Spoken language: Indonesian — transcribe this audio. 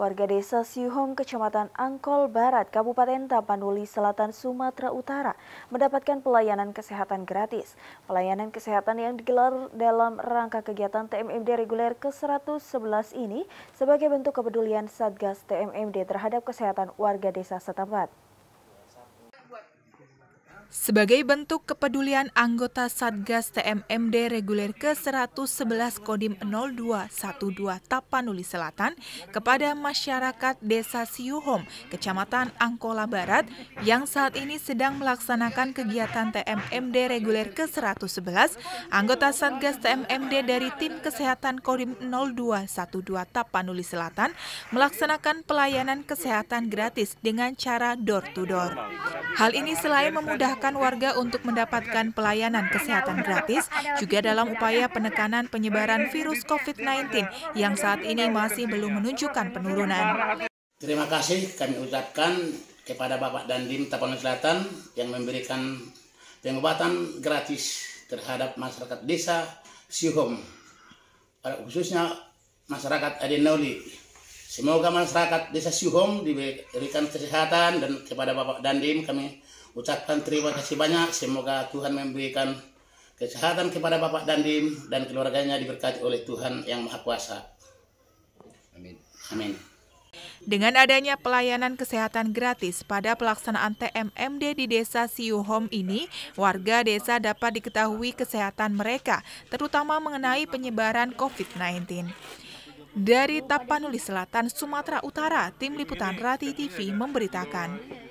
Warga desa Siuhong, Kecamatan Angkol Barat, Kabupaten Tapanuli Selatan, Sumatera Utara, mendapatkan pelayanan kesehatan gratis. Pelayanan kesehatan yang digelar dalam rangka kegiatan TMMD reguler ke-111 ini sebagai bentuk kepedulian Satgas TMMD terhadap kesehatan warga desa setempat. Sebagai bentuk kepedulian anggota Satgas TMMD Reguler ke-111 Kodim 0212 Tapanuli Selatan kepada masyarakat Desa Siuhom, Kecamatan Angkola Barat yang saat ini sedang melaksanakan kegiatan TMMD Reguler ke-111, anggota Satgas TMMD dari Tim Kesehatan Kodim 0212 Tapanuli Selatan melaksanakan pelayanan kesehatan gratis dengan cara door-to-door. -door. Hal ini selain memudahkan memudahkan warga untuk mendapatkan pelayanan kesehatan gratis, juga dalam upaya penekanan penyebaran virus COVID-19 yang saat ini masih belum menunjukkan penurunan. Terima kasih kami ucapkan kepada Bapak Dandim Tapanuli Selatan yang memberikan pengobatan gratis terhadap masyarakat desa Sihom, khususnya masyarakat Adinauli Semoga masyarakat Desa Syuhom diberikan kesehatan dan kepada Bapak Dandim kami ucapkan terima kasih banyak. Semoga Tuhan memberikan kesehatan kepada Bapak Dandim dan keluarganya diberkati oleh Tuhan yang Maha Kuasa. Amin. Amin. Dengan adanya pelayanan kesehatan gratis pada pelaksanaan TMMD di Desa Siuhom ini, warga desa dapat diketahui kesehatan mereka, terutama mengenai penyebaran COVID-19. Dari Tapanuli Selatan, Sumatera Utara, Tim Liputan Rati TV memberitakan.